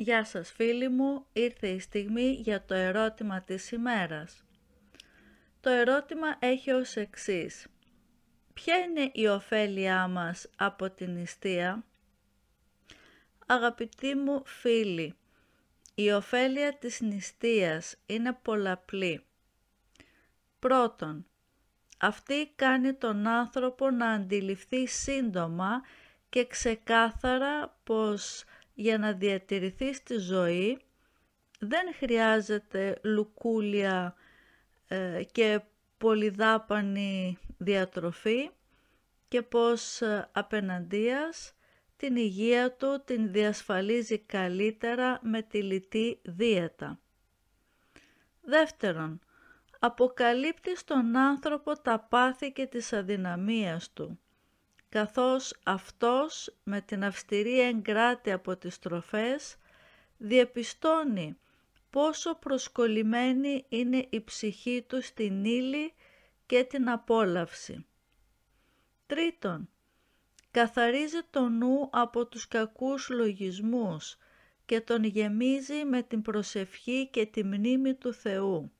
Γεια σας φίλοι μου, ήρθε η στιγμή για το ερώτημα της ημέρας. Το ερώτημα έχει ως εξής. Ποια είναι η ωφέλειά μας από την νηστεία? Αγαπητοί μου φίλοι, η ωφέλεια της νηστείας είναι πολλαπλή. Πρώτον, αυτή κάνει τον άνθρωπο να αντιληφθεί σύντομα και ξεκάθαρα πως για να διατηρηθεί στη ζωή δεν χρειάζεται λουκούλια ε, και πολυδάπανη διατροφή και πως ε, απέναντίας την υγεία του την διασφαλίζει καλύτερα με τη λιτή δίαιτα. Δεύτερον, αποκαλύπτει στον άνθρωπο τα πάθη και τις αδυναμίες του καθώς αυτός με την αυστηρή εγκράτη από τις τροφές διαπιστώνει πόσο προσκολλημένη είναι η ψυχή του στην ύλη και την απόλαυση. Τρίτον, καθαρίζει το νου από τους κακούς λογισμούς και τον γεμίζει με την προσευχή και τη μνήμη του Θεού.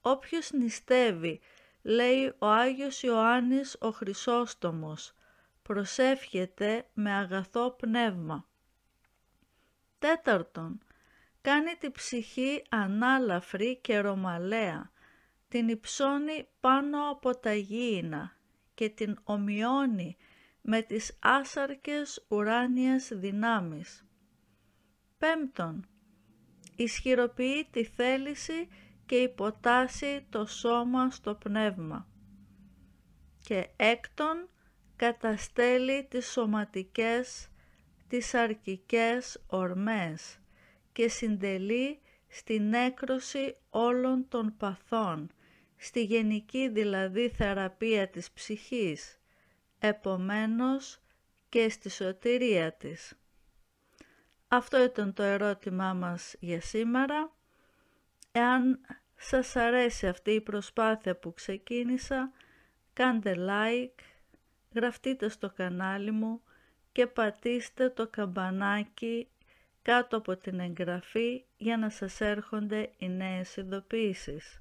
Όποιος νηστεύει λέει ο Άγιος Ιωάννης ο Χρυσόστομος, προσεύχεται με αγαθό πνεύμα. Τέταρτον, κάνει τη ψυχή ανάλαφρη και ρωμαλαία, την υψώνει πάνω από τα γήινα και την ομοιώνει με τις άσαρκες ουράνιες δυνάμεις. Πέμπτον, ισχυροποιεί τη θέληση και υποτάσσει το σώμα στο πνεύμα. Και έκτον καταστέλει τις σωματικές, τις αρκικές ορμές και συντελεί στην έκρωση όλων των παθών, στη γενική δηλαδή θεραπεία της ψυχής, επομένως και στη σωτηρία της. Αυτό ήταν το ερώτημά μας για σήμερα. Εάν σας αρέσει αυτή η προσπάθεια που ξεκίνησα, κάντε like, γραφτείτε στο κανάλι μου και πατήστε το καμπανάκι κάτω από την εγγραφή για να σας έρχονται οι νέες ειδοποίησεις.